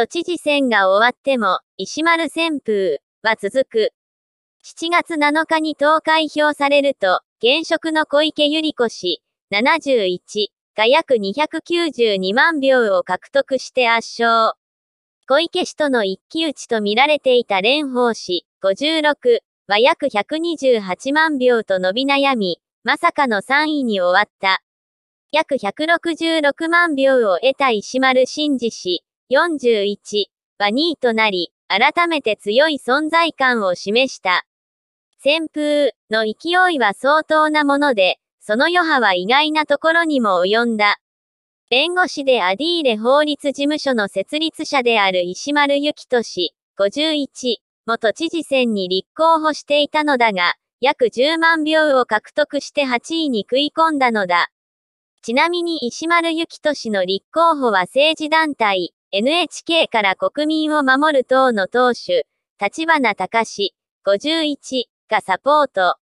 都知事選が終わっても、石丸旋風は続く。7月7日に投開票されると、現職の小池百合子氏、71が約292万票を獲得して圧勝。小池氏との一騎打ちと見られていた蓮舫氏、56は約128万票と伸び悩み、まさかの3位に終わった。約166万票を得た石丸真二氏、41は2位となり、改めて強い存在感を示した。旋風の勢いは相当なもので、その余波は意外なところにも及んだ。弁護士でアディーレ法律事務所の設立者である石丸幸俊、51、元知事選に立候補していたのだが、約10万票を獲得して8位に食い込んだのだ。ちなみに石丸幸俊の立候補は政治団体、NHK から国民を守る党の党首、立花隆51がサポート。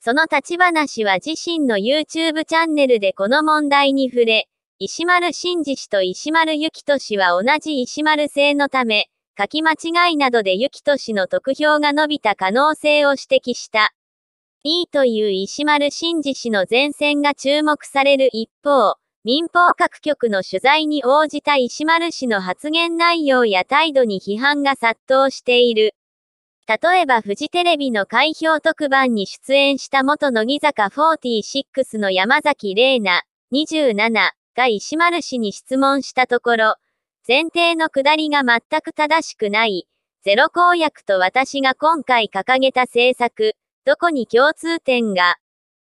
その立花氏は自身の YouTube チャンネルでこの問題に触れ、石丸真治氏と石丸幸人氏は同じ石丸製のため、書き間違いなどで幸人氏の得票が伸びた可能性を指摘した。E という石丸真治氏の前線が注目される一方、民放各局の取材に応じた石丸氏の発言内容や態度に批判が殺到している。例えばフジテレビの開票特番に出演した元乃木坂46の山崎玲奈27が石丸氏に質問したところ、前提の下りが全く正しくない。ゼロ公約と私が今回掲げた政策、どこに共通点が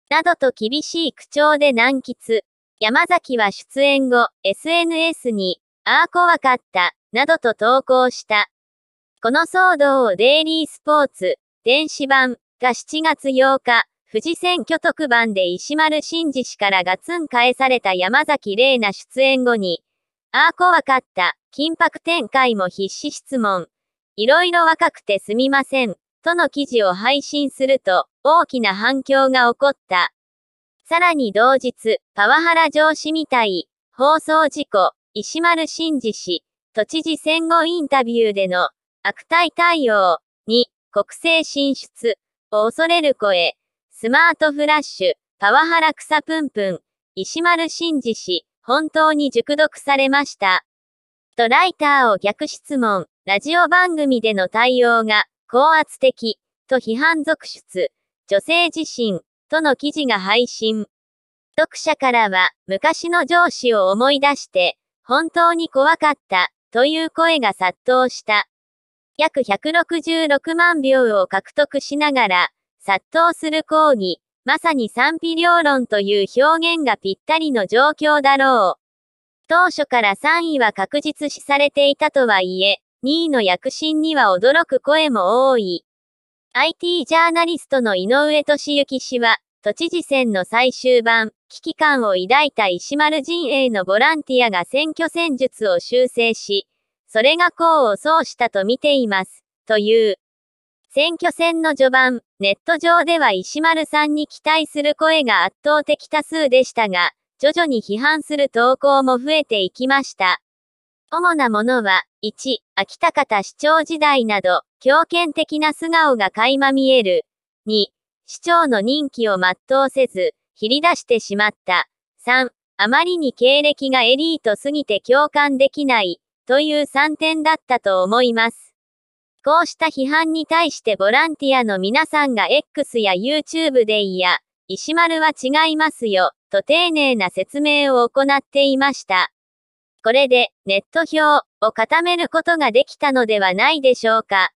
などと厳しい口調で難喫。山崎は出演後、SNS に、ああ怖かった、などと投稿した。この騒動をデイリースポーツ、電子版が7月8日、富士選挙特番で石丸真二氏からガツン返された山崎玲奈出演後に、ああ怖かった、緊迫展開も必死質問。いろいろ若くてすみません、との記事を配信すると、大きな反響が起こった。さらに同日、パワハラ上司みたい、放送事故、石丸慎二氏、都知事戦後インタビューでの、悪態対応、に、国政進出、を恐れる声、スマートフラッシュ、パワハラ草ぷんぷん、石丸慎二氏、本当に熟読されました。とライターを逆質問、ラジオ番組での対応が、高圧的、と批判続出、女性自身、との記事が配信。読者からは、昔の上司を思い出して、本当に怖かった、という声が殺到した。約166万票を獲得しながら、殺到する抗議、まさに賛否両論という表現がぴったりの状況だろう。当初から3位は確実視されていたとはいえ、2位の躍進には驚く声も多い。IT ジャーナリストの井上俊之氏は、都知事選の最終盤、危機感を抱いた石丸陣営のボランティアが選挙戦術を修正し、それが功を奏したと見ています、という。選挙戦の序盤、ネット上では石丸さんに期待する声が圧倒的多数でしたが、徐々に批判する投稿も増えていきました。主なものは、1、秋田方市長時代など、強権的な素顔が垣間見える。2、市長の任期を全うせず、切り出してしまった。3、あまりに経歴がエリートすぎて共感できない、という3点だったと思います。こうした批判に対してボランティアの皆さんが X や YouTube でいや、石丸は違いますよ、と丁寧な説明を行っていました。これで、ネット表を固めることができたのではないでしょうか。